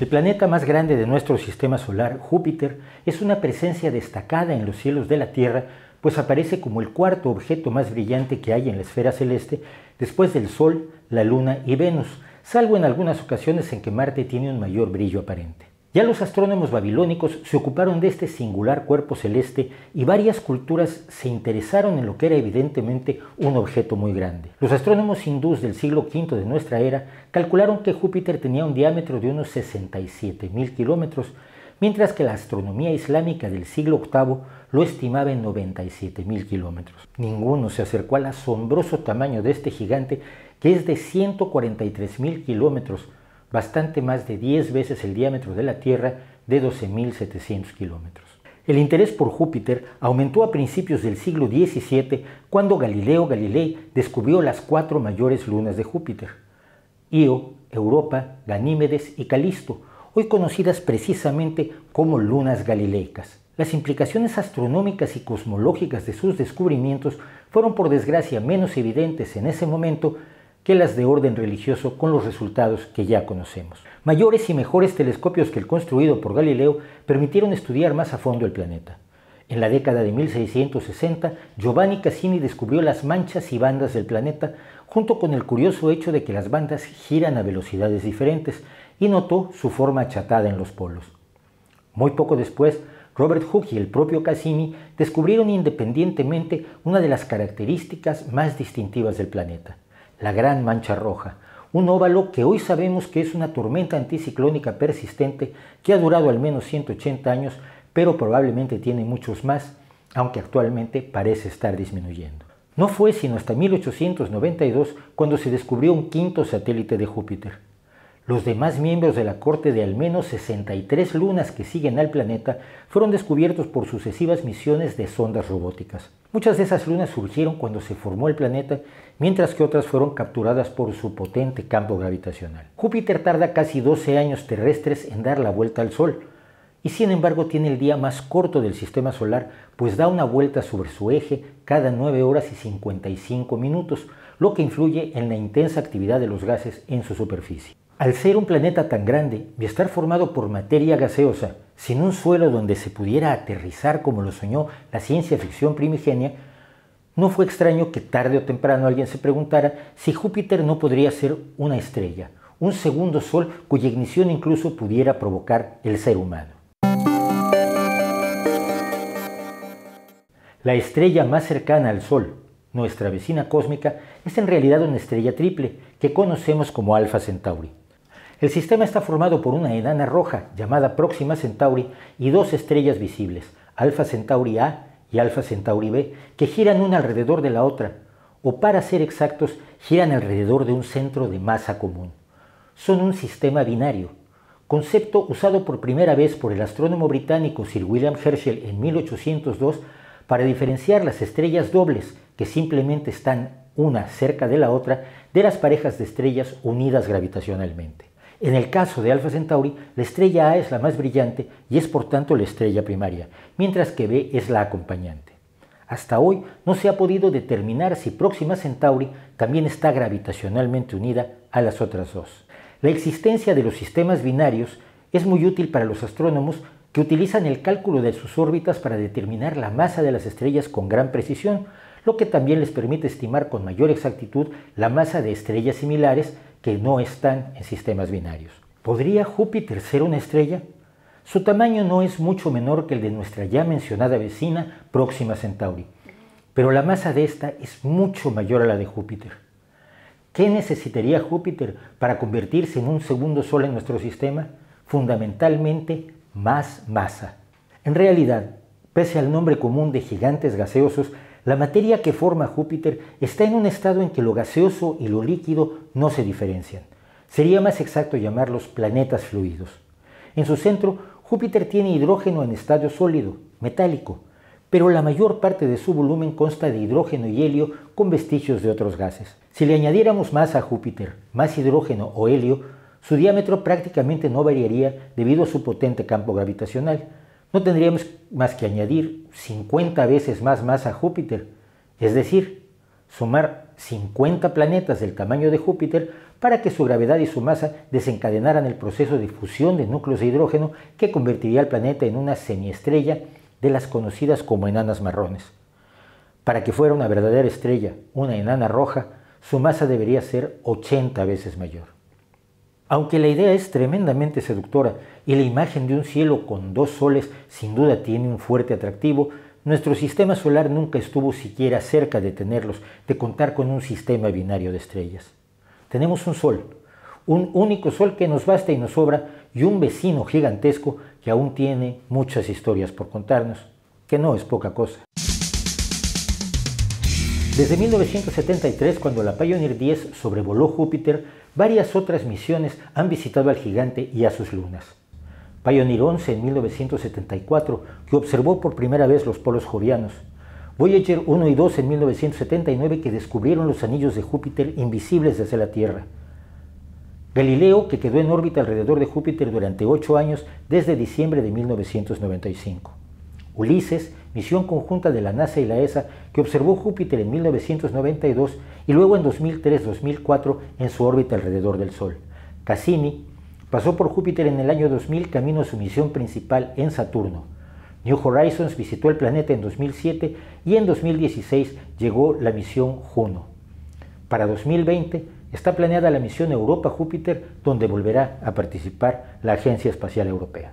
El planeta más grande de nuestro sistema solar, Júpiter, es una presencia destacada en los cielos de la Tierra, pues aparece como el cuarto objeto más brillante que hay en la esfera celeste, después del Sol, la Luna y Venus, salvo en algunas ocasiones en que Marte tiene un mayor brillo aparente. Ya los astrónomos babilónicos se ocuparon de este singular cuerpo celeste y varias culturas se interesaron en lo que era evidentemente un objeto muy grande. Los astrónomos hindús del siglo V de nuestra era calcularon que Júpiter tenía un diámetro de unos 67.000 kilómetros, mientras que la astronomía islámica del siglo VIII lo estimaba en 97.000 kilómetros. Ninguno se acercó al asombroso tamaño de este gigante que es de 143.000 kilómetros, bastante más de 10 veces el diámetro de la Tierra de 12.700 kilómetros. El interés por Júpiter aumentó a principios del siglo XVII cuando Galileo Galilei descubrió las cuatro mayores lunas de Júpiter, Io, Europa, Ganímedes y Calisto, hoy conocidas precisamente como lunas galileicas. Las implicaciones astronómicas y cosmológicas de sus descubrimientos fueron por desgracia menos evidentes en ese momento, que las de orden religioso con los resultados que ya conocemos. Mayores y mejores telescopios que el construido por Galileo permitieron estudiar más a fondo el planeta. En la década de 1660, Giovanni Cassini descubrió las manchas y bandas del planeta, junto con el curioso hecho de que las bandas giran a velocidades diferentes, y notó su forma achatada en los polos. Muy poco después, Robert Hooke y el propio Cassini descubrieron independientemente una de las características más distintivas del planeta, la gran mancha roja, un óvalo que hoy sabemos que es una tormenta anticiclónica persistente que ha durado al menos 180 años, pero probablemente tiene muchos más, aunque actualmente parece estar disminuyendo. No fue sino hasta 1892 cuando se descubrió un quinto satélite de Júpiter, los demás miembros de la corte de al menos 63 lunas que siguen al planeta fueron descubiertos por sucesivas misiones de sondas robóticas. Muchas de esas lunas surgieron cuando se formó el planeta, mientras que otras fueron capturadas por su potente campo gravitacional. Júpiter tarda casi 12 años terrestres en dar la vuelta al Sol, y sin embargo tiene el día más corto del sistema solar, pues da una vuelta sobre su eje cada 9 horas y 55 minutos, lo que influye en la intensa actividad de los gases en su superficie. Al ser un planeta tan grande y estar formado por materia gaseosa, sin un suelo donde se pudiera aterrizar como lo soñó la ciencia ficción primigenia, no fue extraño que tarde o temprano alguien se preguntara si Júpiter no podría ser una estrella, un segundo sol cuya ignición incluso pudiera provocar el ser humano. La estrella más cercana al Sol, nuestra vecina cósmica, es en realidad una estrella triple que conocemos como Alfa Centauri. El sistema está formado por una enana roja llamada Próxima Centauri y dos estrellas visibles, Alfa Centauri A y Alfa Centauri B, que giran una alrededor de la otra, o para ser exactos, giran alrededor de un centro de masa común. Son un sistema binario, concepto usado por primera vez por el astrónomo británico Sir William Herschel en 1802 para diferenciar las estrellas dobles, que simplemente están una cerca de la otra, de las parejas de estrellas unidas gravitacionalmente. En el caso de Alfa Centauri, la estrella A es la más brillante y es por tanto la estrella primaria, mientras que B es la acompañante. Hasta hoy no se ha podido determinar si Próxima Centauri también está gravitacionalmente unida a las otras dos. La existencia de los sistemas binarios es muy útil para los astrónomos que utilizan el cálculo de sus órbitas para determinar la masa de las estrellas con gran precisión, lo que también les permite estimar con mayor exactitud la masa de estrellas similares que no están en sistemas binarios. ¿Podría Júpiter ser una estrella? Su tamaño no es mucho menor que el de nuestra ya mencionada vecina Próxima Centauri, pero la masa de esta es mucho mayor a la de Júpiter. ¿Qué necesitaría Júpiter para convertirse en un segundo sol en nuestro sistema? Fundamentalmente, más masa. En realidad, pese al nombre común de gigantes gaseosos, la materia que forma Júpiter está en un estado en que lo gaseoso y lo líquido no se diferencian. Sería más exacto llamarlos planetas fluidos. En su centro, Júpiter tiene hidrógeno en estado sólido, metálico, pero la mayor parte de su volumen consta de hidrógeno y helio con vestigios de otros gases. Si le añadiéramos más a Júpiter, más hidrógeno o helio, su diámetro prácticamente no variaría debido a su potente campo gravitacional, no tendríamos más que añadir 50 veces más masa a Júpiter, es decir, sumar 50 planetas del tamaño de Júpiter para que su gravedad y su masa desencadenaran el proceso de fusión de núcleos de hidrógeno que convertiría al planeta en una semiestrella de las conocidas como enanas marrones. Para que fuera una verdadera estrella, una enana roja, su masa debería ser 80 veces mayor. Aunque la idea es tremendamente seductora y la imagen de un cielo con dos soles sin duda tiene un fuerte atractivo, nuestro sistema solar nunca estuvo siquiera cerca de tenerlos, de contar con un sistema binario de estrellas. Tenemos un sol, un único sol que nos basta y nos sobra, y un vecino gigantesco que aún tiene muchas historias por contarnos, que no es poca cosa. Desde 1973, cuando la Pioneer 10 sobrevoló Júpiter, Varias otras misiones han visitado al gigante y a sus lunas. Pioneer 11 en 1974, que observó por primera vez los polos jovianos. Voyager 1 y 2 en 1979, que descubrieron los anillos de Júpiter invisibles desde la Tierra. Galileo, que quedó en órbita alrededor de Júpiter durante ocho años desde diciembre de 1995. Ulises, misión conjunta de la NASA y la ESA, que observó Júpiter en 1992 y luego en 2003-2004 en su órbita alrededor del Sol. Cassini pasó por Júpiter en el año 2000 camino a su misión principal en Saturno. New Horizons visitó el planeta en 2007 y en 2016 llegó la misión Juno. Para 2020 está planeada la misión Europa-Júpiter, donde volverá a participar la Agencia Espacial Europea.